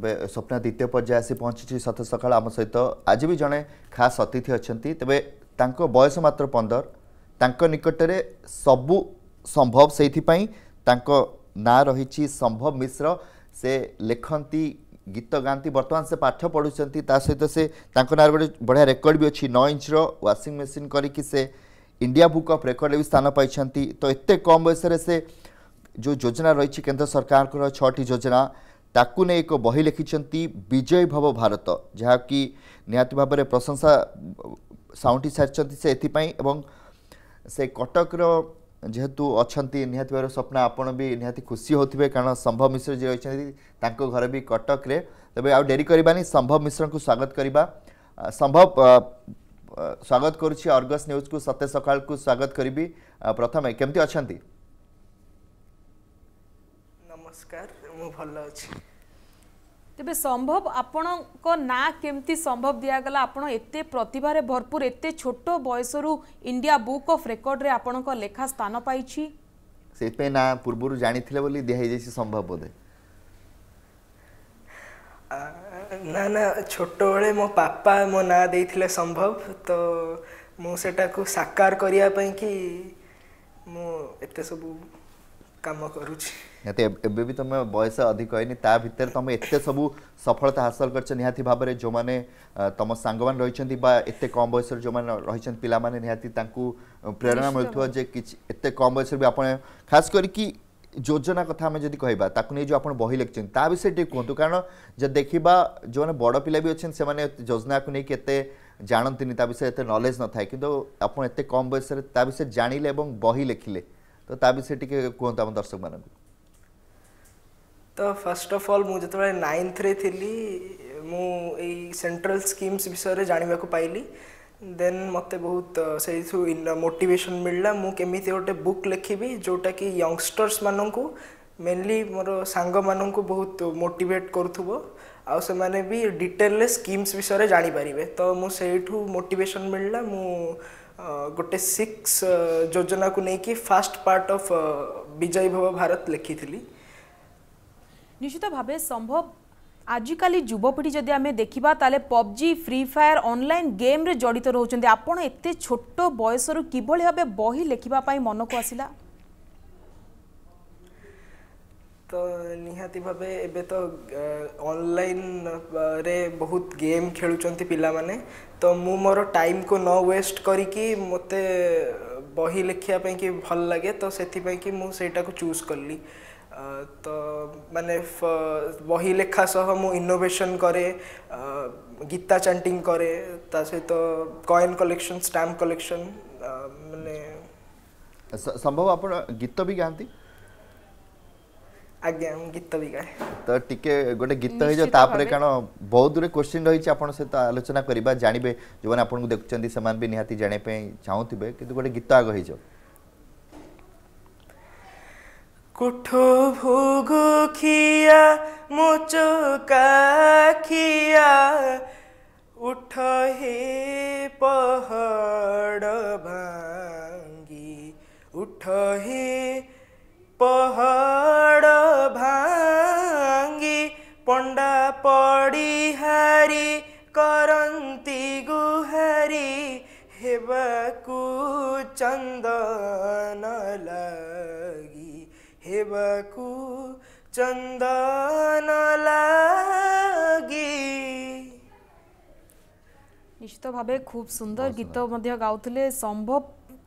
তবে স্বপ্না দ্বিতীয় পর্যায়ে আসি পৌঁছিছি সত সকাল আম সহিত আজ বি জনে খাস অতিথি অনেক তবে তাঙ্ক বয়স মাত্র পনের তাঙ্ক নিকটরে সবু সম্ভব সেইপাই তাঙ্ক না রয়েছে সম্ভব মিশ্র সে লেখন্তি গীত গাঁতি বর্তমান সে পাঠ পড়ুছেন তা সহিত সে তাঙ্ক নাঁরে গোটে বঢ়িয়া রেকর্ড বি অছি নয় ইঞ্চর ওয়াশিং মেসিন করিকি সে ইন্ডিয়া বুক অফ রেকর্ডে বি স্থান পাইছেন তো এতে কম বয়সের সে যে যোজনা রয়েছে কেন্দ্র সরকারঙ্কর ছটি যোজনা ताकु ने एक बही लिखिंट विजय भव भारत जहाँकि निहत भाव में प्रशंसा साउंटी सारी से एवं से कटक रेहेतु अच्छा निहत भाव स्वप्न आपण भी निहाती खुशी होते कारण संभव मिश्र जी रही घर भी कटक तेज आउ डेरी करानी संभव मिश्र को स्वागत करवा संभव स्वागत करुच्छे न्यूज को सत्य सका स्वागत करी प्रथम केमती अच्छा नमस्कार ମୁଁ ଭଲ ଅଛି ତେବେ ସମ୍ଭବ ଆପଣଙ୍କ ନାଁ କେମିତି ସମ୍ଭବ ଦିଆଗଲା ଆପଣ ଏତେ ପ୍ରତିଭାରେ ଭରପୁର ଏତେ ଛୋଟ ବୟସରୁ ଇଣ୍ଡିଆ ବୁକ୍ ଅଫ୍ ରେକର୍ଡ଼ରେ ଆପଣଙ୍କ ଲେଖା ସ୍ଥାନ ପାଇଛି ସେଇଥିପାଇଁ ନାଁ ପୂର୍ବରୁ ଜାଣିଥିଲେ ବୋଲି ଦିଆହେଇଯାଇଛି ସମ୍ଭବ ବୋଧେ ନା ନା ଛୋଟବେଳେ ମୋ ବାପା ମୋ ନାଁ ଦେଇଥିଲେ ସମ୍ଭବ ତ ମୁଁ ସେଟାକୁ ସାକାର କରିବା ପାଇଁ କି ମୁଁ କାମ କରୁଛି ନିହାତି ଏବେ ବି ତମେ ବୟସ ଅଧିକ ହେଇନି ତା ଭିତରେ ତୁମେ ଏତେ ସବୁ ସଫଳତା ହାସଲ କରିଛ ନିହାତି ଭାବରେ ଯେଉଁମାନେ ତୁମ ସାଙ୍ଗମାନେ ରହିଛନ୍ତି ବା ଏତେ କମ୍ ବୟସରେ ଯେଉଁମାନେ ରହିଛନ୍ତି ପିଲାମାନେ ନିହାତି ତାଙ୍କୁ ପ୍ରେରଣା ମିଳୁଥିବ ଯେ କିଛି ଏତେ କମ୍ ବୟସରେ ବି ଆପଣ ଖାସ କରିକି ଯୋଜନା କଥା ଆମେ ଯଦି କହିବା ତାକୁ ନେଇ ଯେଉଁ ଆପଣ ବହି ଲେଖିଛନ୍ତି ତା ବିଷୟରେ ଟିକେ କୁହନ୍ତୁ କାରଣ ଯଦି ଦେଖିବା ଯେଉଁମାନେ ବଡ଼ ପିଲା ବି ଅଛନ୍ତି ସେମାନେ ଯୋଜନାକୁ ନେଇକି ଏତେ ଜାଣନ୍ତିନି ତା ବିଷୟରେ ଏତେ ନଲେଜ୍ ନଥାଏ କିନ୍ତୁ ଆପଣ ଏତେ କମ୍ ବୟସରେ ତା ବିଷୟରେ ଜାଣିଲେ ଏବଂ ବହି ଲେଖିଲେ तो ताकि कहतु आम दर्शक मान तो फर्स्ट अफ अल् मुझे जो नाइन्थ्रे थी मुझ सेट्राल स्कीम्स विषय जानवाक पाइली देन मत बहुत से मोटेसन मिलला मुमी गोटे बुक लिखी जोटा कि यंगस्टर्स मानक मेनली मोर सांग बहुत मोटेट कर भी डिटेल स्कीम्स विषय जापर तो मुझे मोटेसन मिलला मुझे ଗୋଟେ ସିକ୍ସ ଯୋଜନାକୁ ନେଇକି ଫାଷ୍ଟ ପାର୍ଟ ଅଫ୍ ବିଜୟୀ ଭବ ଭାରତ ଲେଖିଥିଲି ନିଶ୍ଚିତ ଭାବେ ସମ୍ଭବ ଆଜିକାଲି ଯୁବପିଢ଼ି ଯଦି ଆମେ ଦେଖିବା ତାହେଲେ ପବ୍ଜି ଫ୍ରି ଫାୟାର ଅନଲାଇନ୍ ଗେମ୍ରେ ଜଡ଼ିତ ରହୁଛନ୍ତି ଆପଣ ଏତେ ଛୋଟ ବୟସରୁ କିଭଳି ଭାବେ ବହି ଲେଖିବା ପାଇଁ ମନକୁ ଆସିଲା तो निहाती भावे एबे तो ऑनलाइन रे बहुत गेम खेलुचंती पिला माने तो मु मोर टाइम को न वेस्ट करिकी मते बही लिखिया पई की भल लगे तो सेति पई की मु सेटा को चूज करली तो माने बही लेखा सह मु इनोवेशन करे गीता चंटिंग करे ता से तो कॉइन कलेक्शन स्टैंप कलेक्शन माने संभव आप गीत भी गाती আজ্ঞা গীত বিকায় তো টিকে গোটে গীত হয়ে তাপরে কারণ বহু দূরে কোশ্চিন রয়েছে আপনার সহ আলোচনা করা জাঁবে যে আপনার দেখুছেন সে নিহতি জাঁয়া চাহুবে কিন্তু গোটে গীত আগ হয়ে যাও কোঠ ভোগ খিয়া মোচকা খিয়া উঠ হে পহড় ভাঙ্গি উঠ হে ପହଡ଼ ଭାଙ୍ଗି ପଣ୍ଡା ପଡ଼ିହାରି କରନ୍ତି ଗୁହାରି ହେବାକୁ ଚନ୍ଦନ ଲାଗି ହେବାକୁ ଚନ୍ଦନ ନିଶ୍ଚିତ ଭାବେ ଖୁବ୍ ସୁନ୍ଦର ଗୀତ ମଧ୍ୟ ଗାଉଥିଲେ ସମ୍ଭବ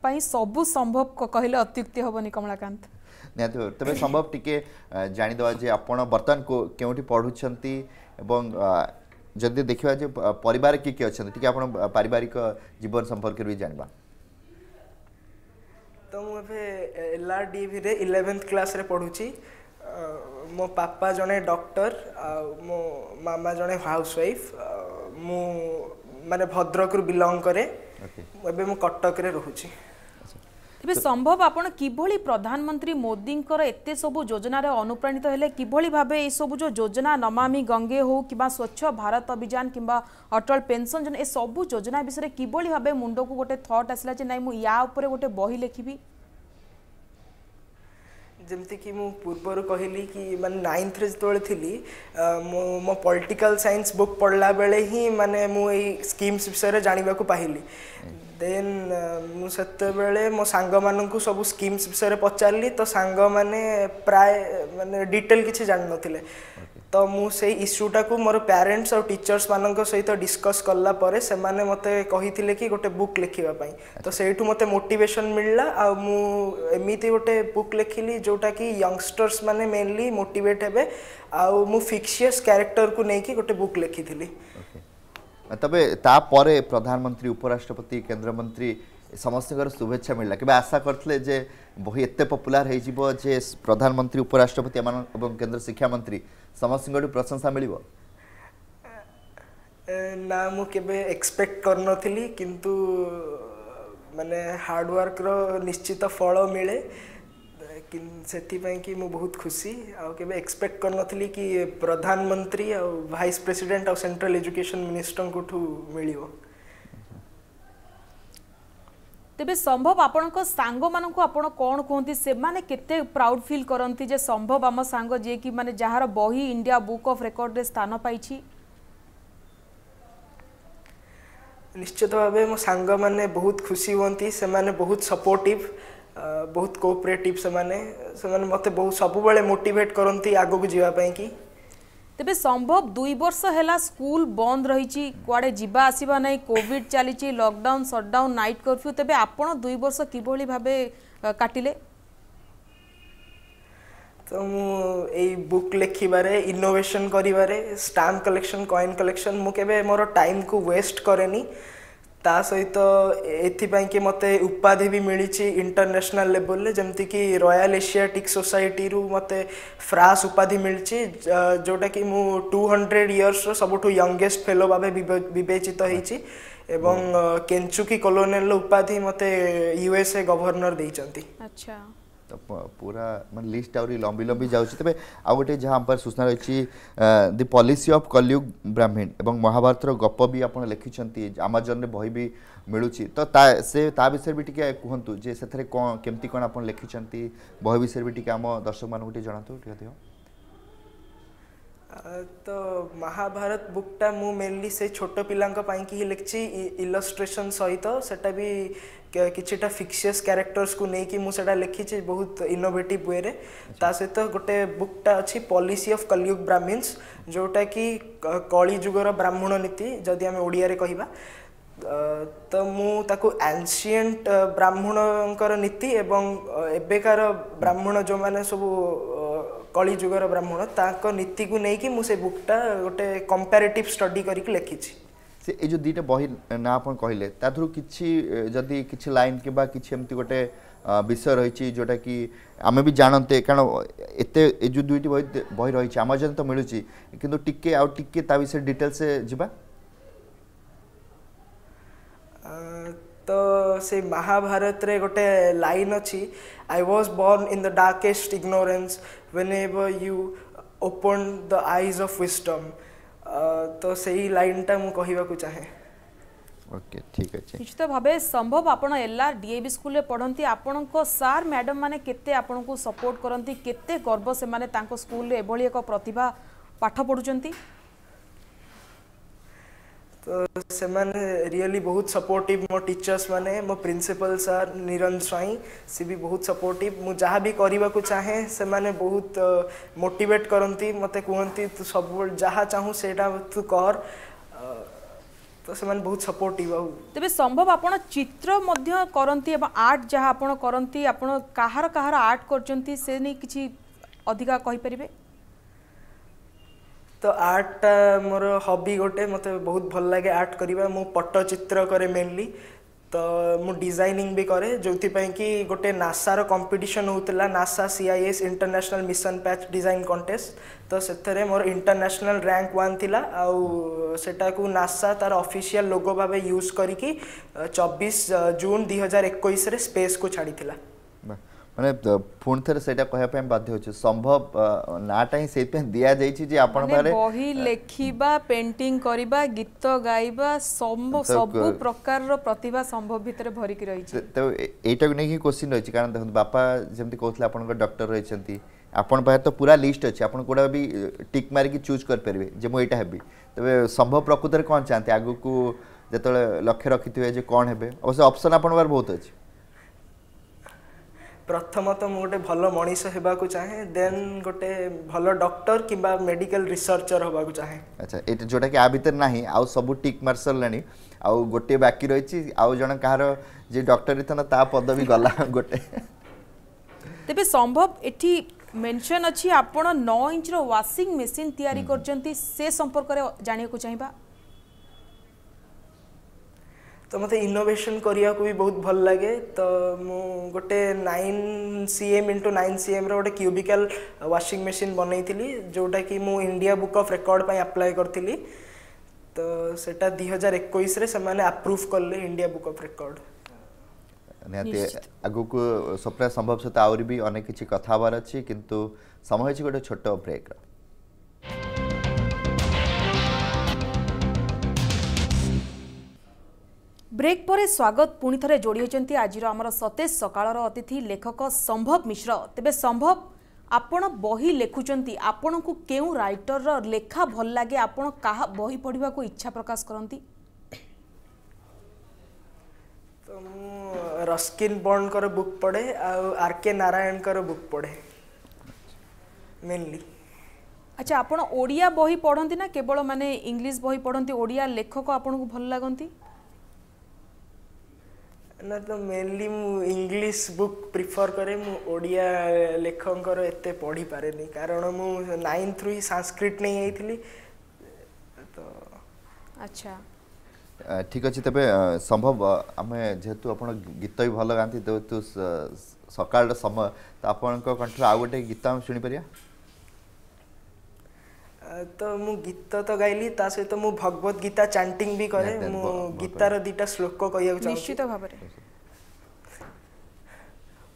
ପାଇଁ ସବୁ ସମ୍ଭବ କହିଲେ ଅତ୍ୟୁକ୍ତି ହେବନି କମଳାକାନ୍ତ ନିହାତି ଭାବରେ ତେବେ ସମ୍ଭବ ଟିକେ ଜାଣିଦେବା ଯେ ଆପଣ ବର୍ତ୍ତମାନ କେଉଁଠି ପଢ଼ୁଛନ୍ତି ଏବଂ ଯଦି ଦେଖିବା ଯେ ପରିବାର କିଏ କିଏ ଅଛନ୍ତି ଟିକେ ଆପଣ ପାରିବାରିକ ଜୀବନ ସମ୍ପର୍କରେ ବି ଜାଣିବା ତ ମୁଁ ଏବେ ଏଲ୍ ଆର୍ ଡିଭିରେ ଇଲେଭେନ୍ଥ କ୍ଲାସ୍ରେ ପଢ଼ୁଛି ମୋ ପାପା ଜଣେ ଡକ୍ଟର ଆଉ ମୋ ମାମା ଜଣେ ହାଉସ୍ ୱାଇଫ୍ ମୁଁ ମାନେ ଭଦ୍ରକରୁ ବିଲଙ୍ଗ କରେ ଏବେ ମୁଁ କଟକରେ ରହୁଛି ତେବେ ସମ୍ଭବ ଆପଣ କିଭଳି ପ୍ରଧାନମନ୍ତ୍ରୀ ମୋଦିଙ୍କର ଏତେ ସବୁ ଯୋଜନାରେ ଅନୁପ୍ରାଣିତ ହେଲେ କିଭଳି ଭାବେ ଏସବୁ ଯେଉଁ ଯୋଜନା ନମାମି ଗଙ୍ଗେ ହେଉ କିମ୍ବା ସ୍ୱଚ୍ଛ ଭାରତ ଅଭିଯାନ କିମ୍ବା ଅଟଳ ପେନ୍ସନ ଯୋଜନା ଏସବୁ ଯୋଜନା ବିଷୟରେ କିଭଳି ଭାବେ ମୁଣ୍ଡକୁ ଗୋଟେ ଥଟ୍ ଆସିଲା ଯେ ନାଇଁ ମୁଁ ୟା ଉପରେ ଗୋଟେ ବହି ଲେଖିବି ଯେମିତିକି ମୁଁ ପୂର୍ବରୁ କହିଲି କି ମାନେ ନାଇନ୍ଥରେ ଯେତେବେଳେ ଥିଲି ମୁଁ ମୋ ପଲିଟିକାଲ୍ ସାଇନ୍ସ ବୁକ୍ ପଢ଼ିଲା ବେଳେ ହିଁ ମାନେ ମୁଁ ଏଇ ସ୍କିମ୍ସ ବିଷୟରେ ଜାଣିବାକୁ ପାଇଲି ଦେନ୍ ମୁଁ ସେତେବେଳେ ମୋ ସାଙ୍ଗମାନଙ୍କୁ ସବୁ ସ୍କିମ୍ସ ବିଷୟରେ ପଚାରିଲି ତ ସାଙ୍ଗମାନେ ପ୍ରାୟ ମାନେ ଡିଟେଲ୍ କିଛି ଜାଣିନଥିଲେ ତ ମୁଁ ସେଇ ଇସ୍ୟୁଟାକୁ ମୋର ପ୍ୟାରେଣ୍ଟସ୍ ଆଉ ଟିଚର୍ସମାନଙ୍କ ସହିତ ଡିସ୍କସ୍ କଲା ପରେ ସେମାନେ ମୋତେ କହିଥିଲେ କି ଗୋଟେ ବୁକ୍ ଲେଖିବା ପାଇଁ ତ ସେଇଠୁ ମୋତେ ମୋଟିଭେସନ୍ ମିଳିଲା ଆଉ ମୁଁ ଏମିତି ଗୋଟେ ବୁକ୍ ଲେଖିଲି ଯେଉଁଟାକି ୟଙ୍ଗଷ୍ଟର୍ସ ମାନେ ମେନଲି ମୋଟିଭେଟ୍ ହେବେ ଆଉ ମୁଁ ଫିକ୍ସିୟସ୍ କ୍ୟାରେକ୍ଟରକୁ ନେଇକି ଗୋଟେ ବୁକ୍ ଲେଖିଥିଲି ତେବେ ତାପରେ ପ୍ରଧାନମନ୍ତ୍ରୀ ଉପରାଷ୍ଟ୍ରପତି କେନ୍ଦ୍ରମନ୍ତ୍ରୀ ସମସ୍ତଙ୍କର ଶୁଭେଚ୍ଛା ମିଳିଲା କେବେ ଆଶା କରିଥିଲେ ଯେ ବହି ଏତେ ପପୁଲାର ହୋଇଯିବ ଯେ ପ୍ରଧାନମନ୍ତ୍ରୀ ଉପରାଷ୍ଟ୍ରପତି ଏମାନଙ୍କ ଏବଂ କେନ୍ଦ୍ର ଶିକ୍ଷାମନ୍ତ୍ରୀ ସମସ୍ତଙ୍କଠୁ ପ୍ରଶଂସା ମିଳିବ ନା ମୁଁ କେବେ ଏକ୍ସପେକ୍ଟ କରିନଥିଲି କିନ୍ତୁ ମାନେ ହାର୍ଡ଼ୱାର୍କର ନିଶ୍ଚିତ ଫଳ ମିଳେ से कि मु बहुत खुशी आगे एक्सपेक्ट करी कि प्रधानमंत्री आ भाइस प्रेसिडेंट आ सेंट्रल एजुकेशन मिनिस्टर को मिल तेज संभव आपण सांग मान कौन कहते से मैंने प्राउड फील करती जे संभव आम सांग जी कि मानते जार बही इंडिया बुक अफ रेकर्ड स्थान पाई निश्चित भाव मो सांग मैंने बहुत खुशी हमें बहुत सपोर्टिव ବହୁତ କୋଅପରେଟିଭ୍ ସେମାନେ ସେମାନେ ମୋତେ ବହୁତ ସବୁବେଳେ ମୋଟିଭେଟ୍ କରନ୍ତି ଆଗକୁ ଯିବା ପାଇଁ କି ତେବେ ସମ୍ଭବ ଦୁଇ ବର୍ଷ ହେଲା ସ୍କୁଲ ବନ୍ଦ ରହିଛି କୁଆଡ଼େ ଯିବା ଆସିବା ନାହିଁ କୋଭିଡ଼ ଚାଲିଛି ଲକଡାଉନ୍ ସଟ୍ଡାଉନ୍ ନାଇଟ୍ କର୍ଫ୍ୟୁ ତେବେ ଆପଣ ଦୁଇ ବର୍ଷ କିଭଳି ଭାବେ କାଟିଲେ ତ ମୁଁ ଏଇ ବୁକ୍ ଲେଖିବାରେ ଇନୋଭେସନ୍ କରିବାରେ ଷ୍ଟାମ୍ପ କଲେକ୍ସନ୍ କଏନ୍ କଲେକ୍ସନ୍ ମୁଁ କେବେ ମୋର ଟାଇମ୍କୁ ୱେଷ୍ଟ କରେନି ତା ସହିତ ଏଥିପାଇଁ କି ମୋତେ ଉପାଧି ବି ମିଳିଛି ଇଣ୍ଟରନ୍ୟାସନାଲ୍ ଲେବଲ୍ରେ ଯେମିତିକି ରୟାଲ୍ ଏସିଆଟିକ୍ ସୋସାଇଟିରୁ ମୋତେ ଫ୍ରାସ୍ ଉପାଧି ମିଳିଛି ଯେଉଁଟାକି ମୁଁ ଟୁ ହଣ୍ଡ୍ରେଡ଼ ଇୟର୍ସର ସବୁଠୁ ୟଙ୍ଗେଷ୍ଟ ଫେଲୋ ଭାବେ ବିବେଚିତ ହେଇଛି ଏବଂ କେଞ୍ଚୁକି କୋଲୋନେଲ୍ ଉପାଧି ମୋତେ ୟୁଏସ୍ଏ ଗଭର୍ଣ୍ଣର ଦେଇଛନ୍ତି ଆଚ୍ଛା पूरा मैं लिस्ट आहरी लंबी लंबी जाऊँच तेज आउ गोटे जहाँ आम सूचना रही the policy of Kaliyug Brahmin और महाभारत गप भी आप लिखिं आमाजन बही भी मिलूँ तो से ता विषय भी टी कहतु जे से कौन केमती कौन आप लिखिं बही विषय भी टी आम दर्शक मानक टी जनातु टी अधिक ତ ମହାଭାରତ ବୁକ୍ଟା ମୁଁ ମେନଲି ସେ ଛୋଟ ପିଲାଙ୍କ ପାଇଁକି ହିଁ ଲେଖିଛି ଇଲଷ୍ଟ୍ରେସନ୍ ସହିତ ସେଟା ବି କିଛିଟା ଫିକ୍ସିୟସ୍ କ୍ୟାରେକ୍ଟର୍ସକୁ ନେଇକି ମୁଁ ସେଟା ଲେଖିଛି ବହୁତ ଇନୋଭେଟିଭ୍ ୱେରେ ତା ସହିତ ଗୋଟେ ବୁକ୍ଟା ଅଛି ପଲିସି ଅଫ୍ କଲିୟୁଗ ବ୍ରାହ୍ମିନ୍ସ ଯେଉଁଟାକି କଳିଯୁଗର ବ୍ରାହ୍ମଣ ନୀତି ଯଦି ଆମେ ଓଡ଼ିଆରେ କହିବା ତ ମୁଁ ତାକୁ ଆନ୍ସିଏଣ୍ଟ ବ୍ରାହ୍ମଣଙ୍କର ନୀତି ଏବଂ ଏବେକାର ବ୍ରାହ୍ମଣ ଯେଉଁମାନେ ସବୁ କଳି ଯୁଗର ବ୍ରାହ୍ମଣ ତାଙ୍କ ନୀତିକୁ ନେଇକି ମୁଁ ସେ ବୁକ୍ଟା ଗୋଟେ କମ୍ପାରେଟିଭ୍ ଷ୍ଟଡି କରିକି ଲେଖିଛି ସେ ଏଇ ଯେଉଁ ଦୁଇଟା ବହି ନାଁ ଆପଣ କହିଲେ ତା ଦେହରୁ କିଛି ଯଦି କିଛି ଲାଇନ୍ କିମ୍ବା କିଛି ଏମିତି ଗୋଟେ ବିଷୟ ରହିଛି ଯେଉଁଟାକି ଆମେ ବି ଜାଣନ୍ତେ କାରଣ ଏତେ ଏ ଯେଉଁ ଦୁଇଟି ବହି ବହି ରହିଛି ଆମାଜନ୍ ତ ମିଳୁଛି କିନ୍ତୁ ଟିକେ ଆଉ ଟିକେ ତା ବିଷୟରେ ଡିଟେଲ୍ସରେ ଯିବା ତ ସେ ମହାଭାରତରେ ଗୋଟେ ଲାଇନ୍ ଅଛି I was born in the darkest ignorance whenever you open the eyes of wisdom तो सही लाइन टा मु कहिबा को चाहे ओके ठीक अछि निश्चित भाबे संभव आपण एलआर डीएवी स्कूल रे पढंती आपण को सार मैडम माने केते आपण को सपोर्ट करंती केते गर्व से माने तांको स्कूल रे एभली एको प्रतिभा पाठ पढुचंती तो मैंने रियली बहुत सपोर्टिव मो टीचर्स मैंने मो प्रिंसिपल सर निरंज स्वाई सी भी बहुत सपोर्टिव मु जहाँ भी करने को चाहे से मैंने बहुत मोटिवेट करती मत कहती तू तो सब जहाँ चाहूँ से तू कर तो से बहुत सपोर्टिव आउ तेज संभव आप चित्र करती आर्ट जहाँ आप करती आप आर्ट कर अधिका कहींपर তো আর্ট মোর হবি গোটে মতো বহুত ভাল লাগে আর্ট করা মু পটচিত্র করে মেনলি তো মু ডিজাইনিং বি করে যেপাই কি গোটে নাসার কম্পিটিশন হোলা NASA CIS international mission patch design contest তো সেথরে মোর ইন্টরন্যাশনাল র্যাঙ্ক ওয়ান লা আউ সেটাকু নাসা তার অফিসিয়াল লোগো ভাবে ইউজ করিকি চব্বিশ জুন দুই হাজার একুশে স্পেস কু ছাড়ি ମାନେ ପୁଣି ଥରେ ସେଇଟା କହିବା ପାଇଁ ବାଧ୍ୟ ହେଉଛି ସମ୍ଭବ ନାଁଟା ହିଁ ସେଇଥିପାଇଁ ଦିଆଯାଇଛି ଯେ ଆପଣ ପାଖରେ ବହି ଲେଖିବା ପେଣ୍ଟିଂ କରିବା ଗୀତ ଗାଇବା ସବୁ ପ୍ରକାରର ପ୍ରତିଭା ସମ୍ଭବ ଭିତରେ ଭରିକି ରହିଛି ତ ଏଇଟାକୁ ନେଇକି କୋଶ୍ଚିନ୍ ରହିଛି କାରଣ ଦେଖନ୍ତୁ ବାପା ଯେମିତି କହୁଥିଲେ ଆପଣଙ୍କ ଡକ୍ଟର ରହିଛନ୍ତି ଆପଣ ପାଖରେ ତ ପୁରା ଲିଷ୍ଟ ଅଛି ଆପଣ କୋଉଟା ବି ଟିକ୍ ମାରିକି ଚୁଜ୍ କରିପାରିବେ ଯେ ମୁଁ ଏଇଟା ହେବି ତେବେ ସମ୍ଭବ ପ୍ରକୃତରେ କ'ଣ ଚାହାନ୍ତି ଆଗକୁ ଯେତେବେଳେ ଲକ୍ଷ୍ୟ ରଖିଥିବେ ଯେ କ'ଣ ହେବେ ଅବଶ୍ୟ ଅପସନ୍ ଆପଣଙ୍କ ପାଖରେ ବହୁତ ଅଛି प्रथम तो मुझे भल मणीषा चाहे देन गोटे भल डर कि मेडिकल रिसर्चर होगा चाहे अच्छा जोटा कि आभर ना आउ सब टिक मार सारे आउ गोटे बाकी रही आउ जन कहार जे डक्टर ता पदवी गला गोटे तेज संभव इटि मेनसन अच्छी आप नौ इंच रो मेसीन या से संपर्क जानवाक चाहिए ତ ମୋତେ ଇନୋଭେସନ୍ କରିବାକୁ ବି ବହୁତ ଭଲ ଲାଗେ ତ ମୁଁ ଗୋଟେ nine C M into nine C ଏମ୍ର ଗୋଟେ କ୍ୟୁବିକାଲ୍ ୱାସିଂ ମେସିନ୍ ବନେଇଥିଲି ଯେଉଁଟାକି ମୁଁ ଇଣ୍ଡିଆ ବୁକ୍ ଅଫ୍ ରେକର୍ଡ଼ ପାଇଁ ଆପ୍ଲାଏ କରିଥିଲି ତ ସେଇଟା ଦୁଇ ହଜାର ଏକୋଇଶରେ ସେମାନେ ଆପ୍ରୁଭ୍ କଲେ ଇଣ୍ଡିଆ ବୁକ୍ ଅଫ୍ ରେକର୍ଡ଼ ନିହାତି ଆଗକୁ ସ୍ୱପ୍ନା ସମ୍ଭବ ସହିତ ଆହୁରି ବି ଅନେକ କିଛି କଥା ହେବାର ଅଛି କିନ୍ତୁ ସମୟ ଅଛି ଗୋଟେ ଛୋଟ ବ୍ରେକ୍ର ବ୍ରେକ୍ ପରେ ସ୍ୱାଗତ ପୁଣି ଥରେ ଯୋଡ଼ି ହୋଇଛନ୍ତି ଆଜିର ଆମର ସତେଜ ସକାଳର ଅତିଥି ଲେଖକ ସମ୍ଭବ ମିଶ୍ର ତେବେ ସମ୍ଭବ ଆପଣ ବହି ଲେଖୁଛନ୍ତି ଆପଣଙ୍କୁ କେଉଁ ରାଇଟରର ଲେଖା ଭଲ ଲାଗେ ଆପଣ କାହା ବହି ପଢ଼ିବାକୁ ଇଚ୍ଛା ପ୍ରକାଶ କରନ୍ତି ତ ମୁଁ ରସ୍କିନ୍ ବଣ୍ଡଙ୍କର ବୁକ୍ ପଢ଼େ ଆଉ ଆର୍ କେ ନାରାୟଣଙ୍କର ବୁକ୍ ପଢ଼େ ମେନଲି ଆଚ୍ଛା ଆପଣ ଓଡ଼ିଆ ବହି ପଢ଼ନ୍ତି ନା କେବଳ ମାନେ ଇଂଲିଶ ବହି ପଢ଼ନ୍ତି ଓଡ଼ିଆ ଲେଖକ ଆପଣଙ୍କୁ ଭଲ ଲାଗନ୍ତି ନା ତ ମେନ୍ଲି ମୁଁ ଇଂଲିଶ ବୁକ୍ ପ୍ରିଫର କରେ ମୁଁ ଓଡ଼ିଆ ଲେଖକଙ୍କର ଏତେ ପଢ଼ିପାରେନି କାରଣ ମୁଁ ନାଇନ୍ଥ ରୁ ହିଁ ସାଂସ୍କ୍ରିଟ ନେଇ ଯାଇଥିଲି ତ ଆଚ୍ଛା ଠିକ ଅଛି ତେବେ ସମ୍ଭବ ଆମେ ଯେହେତୁ ଆପଣ ଗୀତ ବି ଭଲ ଗାଆନ୍ତି ଯେହେତୁ ସକାଳର ସମୟ ତ ଆପଣଙ୍କ କଣ୍ଠରୁ ଆଉ ଗୋଟେ ଗୀତ ଆମେ ଶୁଣିପାରିବା तो मु गीत तो गाइली तासे तो मु भगवत गीता चैंटिंग भी करे मु गीता रो दिटा श्लोक को कहियो निश्चित भाबरे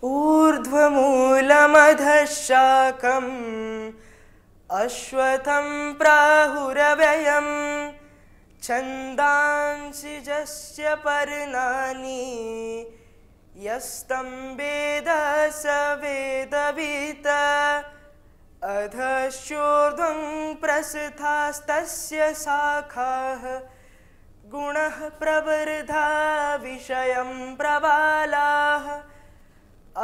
ऊर्ध्व मूलम अधशाकम अश्वथम प्राहुरव्ययम चंदांसि जस्य परनानि यस्तम वेदस वेदवीतः अधश्चोध्वं प्रसृथास्तस्य शाखाः गुणः प्रवर्धा विषयं प्रबालाः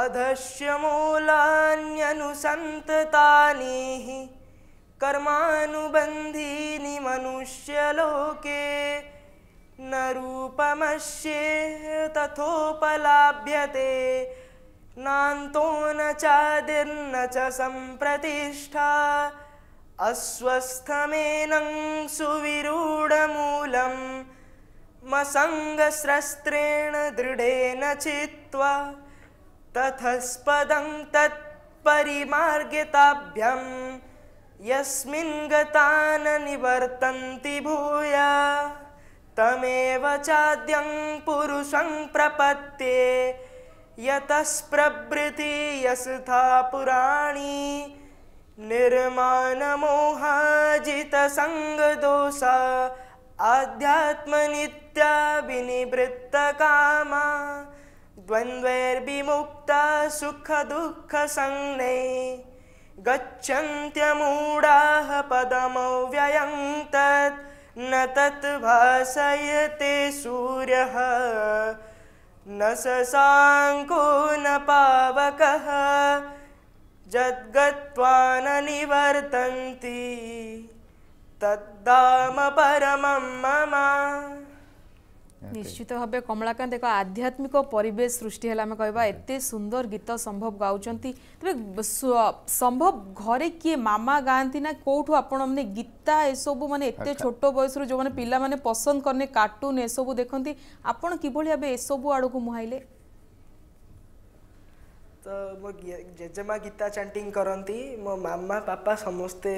अधस्य मूलान्यनुसन्ततानि कर्मानुबन्धीनि मनुष्यलोके न रूपमस्ये तथोपलाभ्यते नान्तो न चादिर्न च सम्प्रतिष्ठा अस्वस्थमेनं सुविरूढमूलं मसङ्गस्रस्त्रेण दृढेन चित्वा तथस्पदं तत्परिमार्गताभ्यं यस्मिन् गतान् निवर्तन्ति भूया तमेव चाद्यं पुरुषं प्रपत्ते यतस्प्रभृति यस्था पुराणी निर्माणमोहाजितसङ्गदोषा आध्यात्मनित्या विनिवृत्तकामा द्वन्द्वैर्विमुक्ता सुखदुःखसञ्ने गच्छन्त्यमूढाः पदमो व्ययं तत् न तत् भासयते सूर्यः न शाङ्को न पावकः जद्गत्वा न निवर्तन्ति तद्दाम परमं मम ନିଶ୍ଚିତ ଭାବେ କମଳାକାନ୍ତ ଏକ ଆଧ୍ୟାତ୍ମିକ ପରିବେଶ ସୃଷ୍ଟି ହେଲା ଆମେ କହିବା ଏତେ ସୁନ୍ଦର ଗୀତ ସମ୍ଭବ ଗାଉଛନ୍ତି ତେବେ ସମ୍ଭବ ଘରେ କିଏ ମାମା ଗାଆନ୍ତି ନା କେଉଁଠୁ ଆପଣ ମାନେ ଗୀତା ଏସବୁ ମାନେ ଏତେ ଛୋଟ ବୟସରୁ ଯେଉଁମାନେ ପିଲାମାନେ ପସନ୍ଦ କରନ୍ତି କାର୍ଟୁନ୍ ଏସବୁ ଦେଖନ୍ତି ଆପଣ କିଭଳି ଭାବେ ଏସବୁ ଆଡ଼କୁ ମୁହାଇଲେ ତ ମୋ ଜେଜେମା ଗୀତା ଚାଣ୍ଟିଂ କରନ୍ତି ମୋ ମାମା ପାପା ସମସ୍ତେ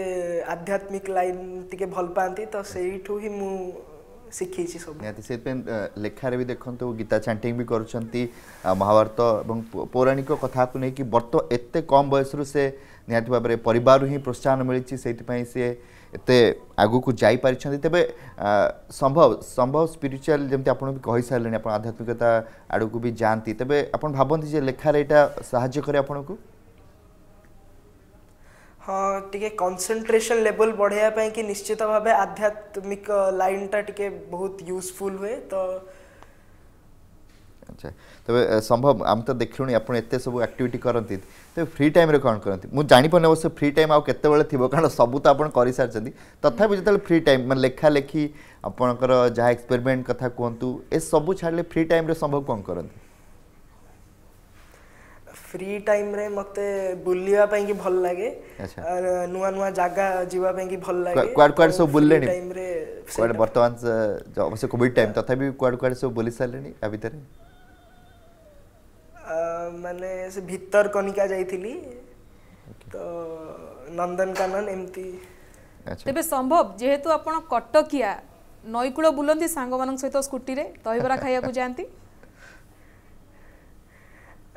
ଆଧ୍ୟାତ୍ମିକ ଲାଇନ୍ ଟିକେ ଭଲ ପାଆନ୍ତି ତ ସେଇଠୁ ହିଁ ମୁଁ ଶିଖେଇଛି ସବୁ ନିହାତି ସେଥିପାଇଁ ଲେଖାରେ ବି ଦେଖନ୍ତୁ ଗୀତା ଚାଣ୍ଟିଂ ବି କରୁଛନ୍ତି ମହାଭାରତ ଏବଂ ପୌରାଣିକ କଥାକୁ ନେଇକି ବର୍ତ୍ତ ଏତେ କମ୍ ବୟସରୁ ସେ ନିହାତି ଭାବରେ ପରିବାରରୁ ହିଁ ପ୍ରୋତ୍ସାହନ ମିଳିଛି ସେଇଥିପାଇଁ ସିଏ ଏତେ ଆଗକୁ ଯାଇପାରିଛନ୍ତି ତେବେ ସମ୍ଭବ ସମ୍ଭବ ସ୍ପିରିଚୁଆଲ ଯେମିତି ଆପଣ ବି କହିସାରିଲେଣି ଆପଣ ଆଧ୍ୟାତ୍ମିକତା ଆଡ଼କୁ ବି ଯାଆନ୍ତି ତେବେ ଆପଣ ଭାବନ୍ତି ଯେ ଲେଖାରେ ଏଇଟା ସାହାଯ୍ୟ କରେ ଆପଣଙ୍କୁ ହଁ ଟିକେ କନସେନ୍ଟ୍ରେସନ୍ ଲେଭେଲ୍ ବଢ଼େଇବା ପାଇଁକି ନିଶ୍ଚିତ ଭାବେ ଆଧ୍ୟାତ୍ମିକ ଲାଇନ୍ଟା ଟିକେ ବହୁତ ୟୁଜଫୁଲ୍ ହୁଏ ତ ଆଚ୍ଛା ତେବେ ସମ୍ଭବ ଆମେ ତ ଦେଖିଲୁଣି ଆପଣ ଏତେ ସବୁ ଆକ୍ଟିଭିଟି କରନ୍ତି ତେବେ ଫ୍ରି ଟାଇମ୍ରେ କ'ଣ କରନ୍ତି ମୁଁ ଜାଣିପାରୁନି ଅବଶ୍ୟ ଫ୍ରି ଟାଇମ୍ ଆଉ କେତେବେଳେ ଥିବ କାରଣ ସବୁ ତ ଆପଣ କରିସାରିଛନ୍ତି ତଥାପି ଯେତେବେଳେ ଫ୍ରି ଟାଇମ୍ ମାନେ ଲେଖାଲେଖି ଆପଣଙ୍କର ଯାହା ଏକ୍ସପେରିମେଣ୍ଟ କଥା କୁହନ୍ତୁ ଏସବୁ ଛାଡ଼ିଲେ ଫ୍ରି ଟାଇମ୍ରେ ସମ୍ଭବ କ'ଣ କରନ୍ତି ফ্রি টাইমরে মতে বুলিবা পাই কি ভাল লাগে আর নুয়া নুয়া জায়গা জিবা পাই কি ভাল লাগে কুয়াড কুয়াড সব বুললেনি টাইমরে কুয়াড বর্তমান অবশ্য কোভিড টাইম তথাপি কুয়াড কুয়াড সব বুলি সারলেনি আ ভিতরে মানে সে ভিতর কনিকা যাইতিলি তো নন্দনকানন এমতি তেবে সম্ভব যেহেতু আপন কটকিয়া নইকূল বুলন্তি সাঙ্গ মানক সহিত স্কুটিরে দহিবরা খাইয়াকু যান্তি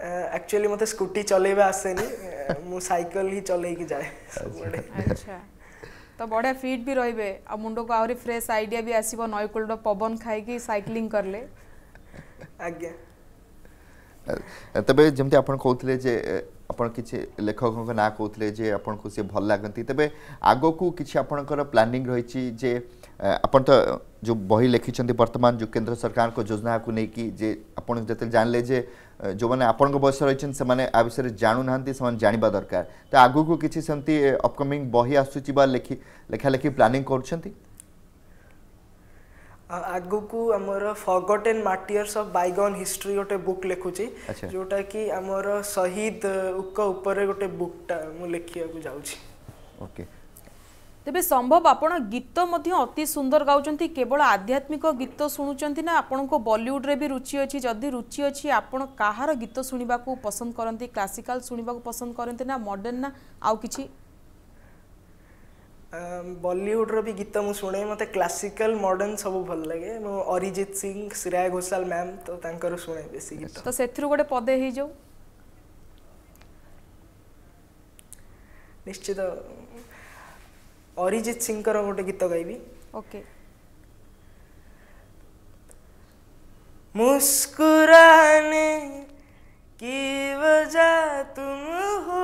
ଆକ୍ଚୁଆଲି ମୋତେ ସ୍କୁଟି ଚଲେଇବା ଆସେନି ମୁଁ ସାଇକେଲ ହିଁ ଚଲେଇକି ଯାଏ ଆଚ୍ଛା ତ ବଢ଼ିଆ ଫିଟ୍ ବି ରହିବେ ଆଉ ମୁଣ୍ଡକୁ ଆହୁରି ଫ୍ରେଶ୍ ଆଇଡ଼ିଆ ବି ଆସିବ ନଈକୂଳର ପବନ ଖାଇକି ସାଇକ୍ଲିଂ କଲେ ଆଜ୍ଞା ତେବେ ଯେମିତି ଆପଣ କହୁଥିଲେ ଯେ ଆପଣ କିଛି ଲେଖକଙ୍କ ନାଁ କହୁଥିଲେ ଯେ ଆପଣଙ୍କୁ ସେ ଭଲ ଲାଗନ୍ତି ତେବେ ଆଗକୁ କିଛି ଆପଣଙ୍କର ପ୍ଲାନିଂ ରହିଛି ଯେ ଆପଣ ତ जो बही लिखिं बर्तमान जो केन्द्र सरकार को योजना को लेकिन जे आप जिते जानले जो मैंने आपण बयस रही से आ विषय जाणुना से जानवा दरकार तो आगू किसी सेमती अपकमिंग बही आसूची लेखि प्लानिंग कर ଆଗକୁ ଆମର forgotten martyrs of bygone history ଗୋଟେ ବୁକ୍ ଲେଖୁଛି ଯୋଉଟା କି ଆମର ଶହୀଦ ଉକ ଉପରେ ଗୋଟେ ବୁକ୍ଟା ମୁଁ ଲେଖିବାକୁ ଯାଉଛି ଓକେ ତେବେ ସମ୍ଭବ ଆପଣ ଗୀତ ମଧ୍ୟ ଅତି ସୁନ୍ଦର ଗାଉଛନ୍ତି କେବଳ ଆଧ୍ୟାତ୍ମିକ ଗୀତ ଶୁଣୁଛନ୍ତି ନା ଆପଣଙ୍କ ବଲିଉଡ଼ରେ ବି ରୁଚି ଅଛି ଯଦି ରୁଚି ଅଛି ଆପଣ କାହାର ଗୀତ ଶୁଣିବାକୁ ପସନ୍ଦ କରନ୍ତି କ୍ଲାସିକାଲ ଶୁଣିବାକୁ ପସନ୍ଦ କରନ୍ତି ନା ମଡ଼ର୍ଣ୍ଣ ନା ଆଉ କିଛି ବଲିଉଡ଼ର ବି ଗୀତ ମୁଁ ଶୁଣେ ମୋତେ କ୍ଲାସିକାଲ ମଡ଼ର୍ଣ୍ଣ ସବୁ ଭଲ ଲାଗେ ମୁଁ ଅରିଜିତ ସିଂ ଶ୍ରେୟା ଘୋଷାଲ ମ୍ୟାମ୍ ତ ତାଙ୍କର ଶୁଣେ ବେଶୀ ଗୀତ ତ ସେଥିରୁ ଗୋଟେ ପଦେ ହେଇଯାଉ ଅରିଜିତ ସିଂଙ୍କର ଗୋଟେ ଗୀତ ଗାଇବି ଓକେ मुस्कुराने की वजह तुम हो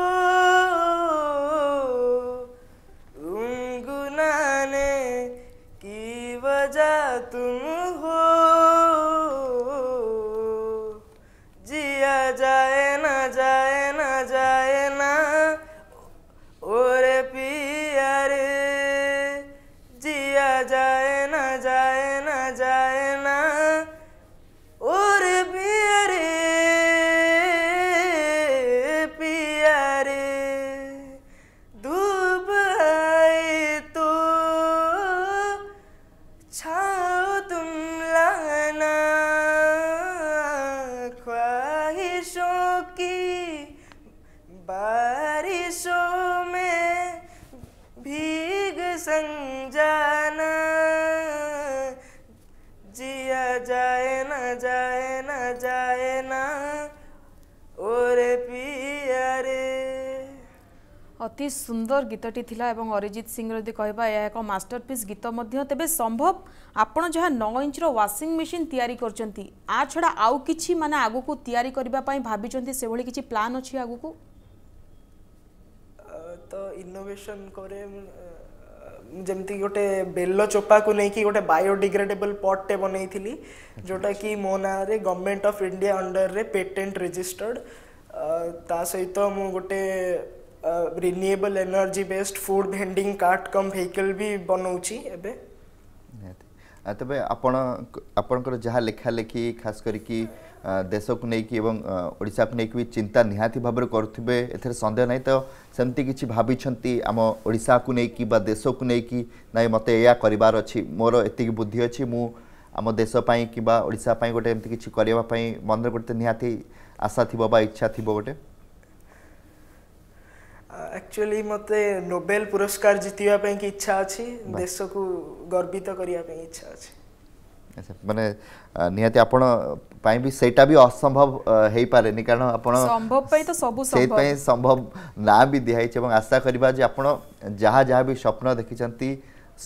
কি সুন্দর গীতটি লা এবং অরিজিৎ সিং যদি কহবা এ এক মাস্টরপিস গীত তবে সম্ভব আপনার যা ন ইঞ্চর ওয়াশিং মেসিন তৈরি করছেন আ ছড়া আউ কিছু মানে আগুক তৈরি করা ভাবিছেন সেভাবে কিছু প্লান অছি আগুক তো ইনোভেশন করে ଯେମିତି ଗୋଟେ ବେଲ ଚୋପାକୁ ନେଇକି ଗୋଟେ ବାୟୋଡିଗ୍ରେଡେବଲ୍ ପଟ୍ଟେ ବନେଇଥିଲି ଯେଉଁଟାକି ମୋ ନାଁରେ ଗଭର୍ଣ୍ଣମେଣ୍ଟ ଅଫ୍ ଇଣ୍ଡିଆ ଅଣ୍ଡରରେ ପେଟେଣ୍ଟ ରେଜିଷ୍ଟର୍ଡ଼ ତା ସହିତ ମୁଁ ଗୋଟେ renewable energy based food vending cart cum vehicle ବି ବନଉଛି ଏବେ ତେବେ ଆପଣ ଆପଣଙ୍କର ଯାହା ଲେଖାଲେଖି ଖାସ କରିକି ଦେଶକୁ ନେଇକି ଏବଂ ଓଡ଼ିଶାକୁ ନେଇକି ବି ଚିନ୍ତା ନିହାତି ଭାବରେ କରୁଥିବେ ଏଥିରେ ସନ୍ଦେହ ନାହିଁ ତ ସେମିତି କିଛି ଭାବିଛନ୍ତି ଆମ ଓଡ଼ିଶାକୁ ନେଇକି ବା ଦେଶକୁ ନେଇକି ନାଇଁ ମୋତେ ଏଇଆ କରିବାର ଅଛି ମୋର ଏତିକି ବୁଦ୍ଧି ଅଛି ମୁଁ ଆମ ଦେଶ ପାଇଁ କିମ୍ବା ଓଡ଼ିଶା ପାଇଁ ଗୋଟେ ଏମିତି କିଛି କରିବା ପାଇଁ ମନରେ ଗୋଟେ ନିହାତି ଆଶା ଥିବ ବା ଇଚ୍ଛା ଥିବ ଗୋଟେ ଆକ୍ଚୁଆଲି ମୋତେ ନୋବେଲ ପୁରସ୍କାର ଜିତିବା ପାଇଁ କି ଇଚ୍ଛା ଅଛି ଦେଶକୁ ଗର୍ବିତ କରିବା ପାଇଁ ଇଚ୍ଛା ଅଛି ଆଚ୍ଛା ମାନେ ନିହାତି ଆପଣ ପାଇଁ ବି ସେଇଟା ବି ଅସମ୍ଭବ ହେଇପାରେନି କାରଣ ଆପଣ ସମ୍ଭବ ପାଇଁ ତ ସବୁ ସେଇଥିପାଇଁ ସମ୍ଭବ ନାଁ ବି ଦିଆହେଇଛି ଏବଂ ଆଶା କରିବା ଯେ ଆପଣ ଯାହା ଯାହା ବି ସ୍ୱପ୍ନ ଦେଖିଛନ୍ତି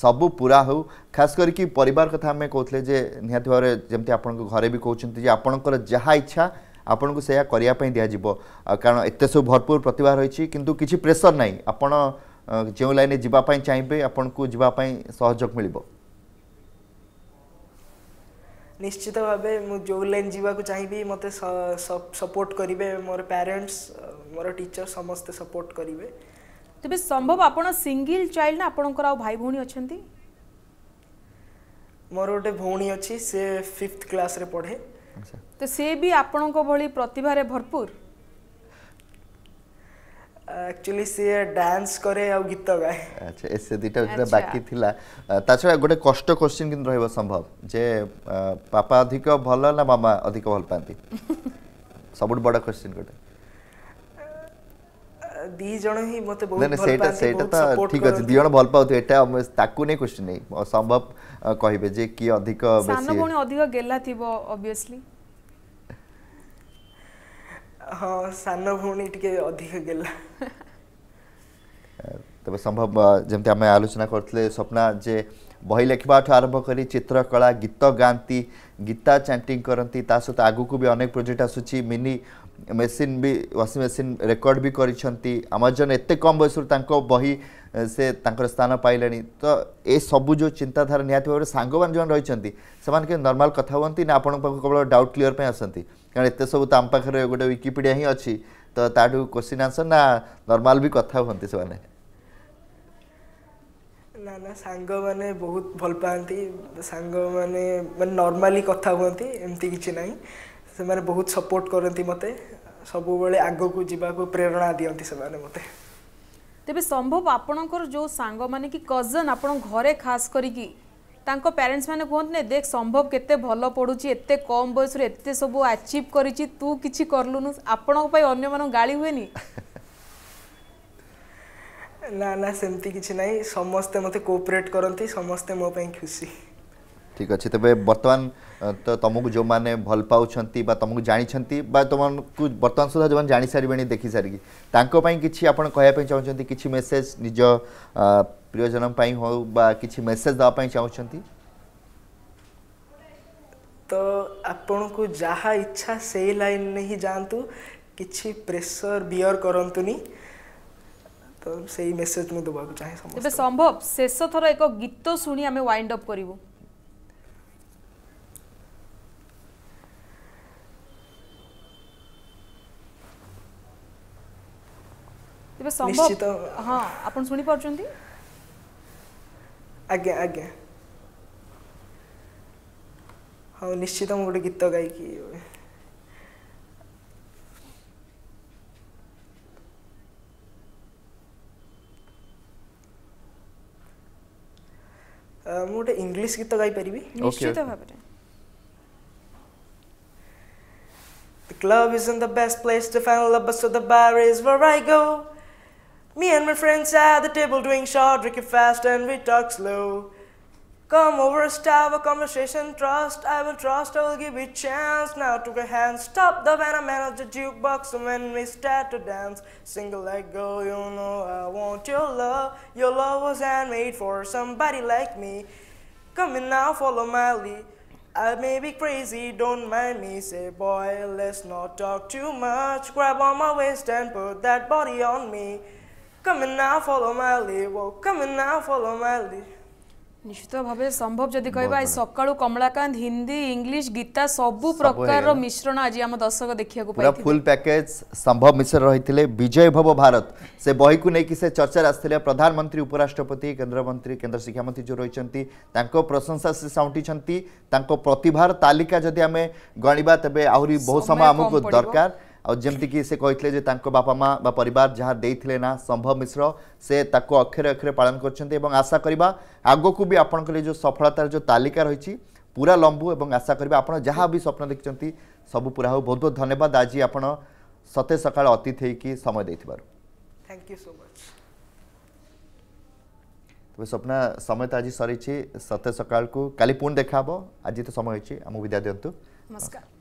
ସବୁ ପୁରା ହେଉ ଖାସ୍ କରିକି ପରିବାର କଥା ଆମେ କହୁଥିଲେ ଯେ ନିହାତି ଭାବରେ ଯେମିତି ଆପଣଙ୍କ ଘରେ ବି କହୁଛନ୍ତି ଯେ ଆପଣଙ୍କର ଯାହା ଇଚ୍ଛା আপনক সহায় করিয়া পাই দিয়া দিব কারণ এতসব ভরপুর প্রতিভা রহিছি কিন্তু কিছি প্রেসার নাই আপন যে লাইনে জিবা পাই চাইবে আপনক জিবা পাই সহায়ক মিলিব নিশ্চিত ভাবে মু জো লাইন জিবা কো চাইবি মতে সাপোর্ট করিবে মোর প্যারেন্টস মোর টিচার সমস্ত সাপোর্ট করিবে তebe সম্ভব আপন সিঙ্গেল চাইল্ড না আপনক আর ভাই ভনী অছந்தி মোর ওটে ভনী আছে সে 5th ক্লাস রে পঢ়ে তো ସିଏ ବି ଆପଣଙ୍କ ଭଳି ପ୍ରତିଭାରେ ଭରପୁର ଆକ୍ଚୁଆଲି ସିଏ ଡ୍ୟାନ୍ସ କରେ ଆଉ ଗୀତ ଗାଏ ଆଚ୍ଛା ଏସେ ଦୁଇଟା ଭିତରେ ବାକି ଥିଲା ତା ଛଡ଼ା ଗୋଟେ କଷ୍ଟ କୋଶ୍ଚିନ୍ କିନ୍ତୁ ରହିବ ସମ୍ଭବ ଯେ ବାପା ଅଧିକ ଭଲ ନା ମାମା ଅଧିକ ଭଲ ପାଆନ୍ତି ସବୁଠୁ ବଡ଼ କୋଶ୍ଚିନ୍ ଗୋଟେ ଦି ଜଣ ହିଁ ମୋତେ ବହୁତ ଭଲ ସେଇଟା ସେଇଟା ତ ଠିକ ଅଛି ଦି ଜଣ ଭଲ ପାଉଥିବେ ଏଟା ତାକୁ ନେଇ କ୍ୱେଶ୍ଚନ ନେଇ ସମ୍ଭବ କହିବେ ଯେ କିଏ ଅଧିକ ବେଶୀ ସାନ ଭଉଣୀ ଅଧିକ ଗେଲା ଥିବ ଅବଭିୟସଲି ହଁ ସାନ ଭଉଣୀ ଟିକେ ଅଧିକ ଗେଲା ତେବେ ସମ୍ଭବ ଯେମିତି ଆମେ ଆଲୋଚନା କରିଥିଲେ ସ୍ୱପ୍ନା ଯେ ବହି ଲେଖିବାଠୁ ଆରମ୍ଭ କରି ଚିତ୍ରକଳା ଗୀତ ଗାଆନ୍ତି ଗୀତା ଚାଣ୍ଟିଂ କରନ୍ତି ତା ସହିତ ଆଗକୁ ବି ଅନେକ ପ୍ରୋଜେକ୍ଟ ଆସୁଛି ମିନି ମେସିନ୍ ବି ୱାସିଂ ମେସିନ୍ ରେକର୍ଡ଼ ବି କରିଛନ୍ତି ଆମାଜନ୍ ଏତେ କମ୍ ବୟସରୁ ତାଙ୍କ ବହି ସେ ତାଙ୍କର ସ୍ଥାନ ପାଇଲେଣି ତ ଏସବୁ ଯେଉଁ ଚିନ୍ତାଧାରା ନିହାତି ଭାବରେ ସାଙ୍ଗମାନେ ଯେଉଁମାନେ ରହିଛନ୍ତି ସେମାନେ କେମିତି ନର୍ମାଲ୍ କଥା ହୁଅନ୍ତି ନା ଆପଣଙ୍କ ପାଖକୁ କେବଳ ଡାଉଟ୍ କ୍ଲିଅର୍ ପାଇଁ ଆସନ୍ତି କାରଣ ଏତେ ସବୁ ତ ଆମ ପାଖରେ ଗୋଟେ ୱିକିପିଡ଼ିଆ ହିଁ ଅଛି ତ ତାଠୁ କୋଶ୍ଚିନ୍ ଆନ୍ସର୍ ନା ନର୍ମାଲ୍ ବି କଥା ହୁଅନ୍ତି ସେମାନେ ନା ନା ସାଙ୍ଗମାନେ ବହୁତ ଭଲ ପାଆନ୍ତି ସାଙ୍ଗମାନେ ମାନେ ନର୍ମାଲି କଥା ହୁଅନ୍ତି ଏମିତି କିଛି ନାହିଁ ସେମାନେ ବହୁତ ସପୋର୍ଟ କରନ୍ତି ମୋତେ ସବୁବେଳେ ଆଗକୁ ଯିବାକୁ ପ୍ରେରଣା ଦିଅନ୍ତି ସେମାନେ ମୋତେ ତେବେ ସମ୍ଭବ ଆପଣଙ୍କର ଯେଉଁ ସାଙ୍ଗମାନେ କି କଜନ୍ ଆପଣ ଘରେ ଖାସ କରିକି ତାଙ୍କ ପ୍ୟାରେଣ୍ଟସ୍ ମାନେ କୁହନ୍ତି ନା ଦେଖ ସମ୍ଭବ କେତେ ଭଲ ପଢ଼ୁଛି ଏତେ କମ୍ ବୟସରୁ ଏତେ ସବୁ ଆଚିଭ୍ କରିଛି ତୁ କିଛି କରିଲୁନୁ ଆପଣଙ୍କ ପାଇଁ ଅନ୍ୟମାନଙ୍କୁ ଗାଳି ହୁଏନି ନା ନା ସେମିତି କିଛି ନାହିଁ ସମସ୍ତେ ମୋତେ କୋପରେଟ୍ କରନ୍ତି ସମସ୍ତେ ମୋ ପାଇଁ ଖୁସି ठीक अच्छे तेज बर्तमान तो तुमको जो मैंने भल पाँच तुमको जानते तुम बर्तमान सुधा जो मैंने जा सारे देखी सारे किसी आप कह चाहते कि मेसेज निज प्रियजन हूँ कि मेसेज दवापी चाहते तो आपण को जहा इच्छा से लाइन ने ही जातु किसी प्रेसर बिअर करतुनि तो से मेसेज मुझे देवा चाहे संभव शेष थर एक गीत शुणी आम वाइंड अप करूँ ତେବେ ସମ୍ଭବ ହଁ ଆପଣ ଶୁଣିପାରୁଛନ୍ତି ଆଜ୍ଞା ଆଜ୍ଞା ହଉ ନିଶ୍ଚିତ ମୁଁ ଗୋଟେ ଗୀତ ଗାଇକି ମୁଁ ଗୋଟେ ଇଂଲିଶ ଗୀତ ଗାଇପାରିବି ନିଶ୍ଚିତ ଭାବରେ The club isn't the best place to find love, but so the bar is where I go. Me and my friends at the table doing short, drinking fast and we talk slow. Come over, start a conversation, trust, I will trust, I will give you a chance. Now to a hand, stop the van, I manage the jukebox, and when we start to dance, single like go, you know I want your love. Your love was handmade for somebody like me. Come in now, follow my lead. I may be crazy, don't mind me. Say, boy, let's not talk too much. Grab on my waist and put that body on me. Come on now follow my lead come on now follow my lead निश्चित ভাবে সম্ভব যদি কইবা এই সকলো Kamalakanta Hindi English গিতা সব প্রকারৰ মিশ্রণ আজি আমা দ ศ ক দেখি আকু পাইছি ফুল প্যাকেজ সম্ভব মিশ্র ৰহিলে বিজয়ভব ভারত সে বইক ุ নেকি সে চৰ্চা ৰাস্তিলে প্ৰধানমন্ত্ৰী উপৰাষ্ট্ৰপতি কেন্দ্ৰমন্ত্ৰী কেন্দ্ৰ শিক্ষামন্ত্ৰী যো ৰৈচନ୍ତି তাকো প্ৰশংসাৰে সাউটি চନ୍ତି তাকো প্ৰতিভার তালিকা যদি আমি গणीবা তebe আৰু বহুত সময় আমাকো দরকার যেমিতিকি সে কে যে তাঁর বাপা মা বা পরিবার যা দিয়ে না সম্ভব মিশ্র সে তাকে অক্ষরে অক্ষরে পালন করছেন এবং আশা করা আগকু বি আপনার যে সফলতার যে তালিকা রয়েছে পুরা লম্বু এবং আশা করা আপনার যা বি স্বপ্ন দেখছেন সবু পুরা হোক বহুত বহুত ধন্যবাদ আজ আপনার সতে সকাল অতিথি হয়েকি সময় দিয়ে থ্যাংক ইউ সো মচ তবে স্বপ্না সময় তো আজ সরিছি সতে সকাল কালি পুঁ দেখা হব আজ তো সময় হয়েছে আমি বিদায় দিও নমস্কার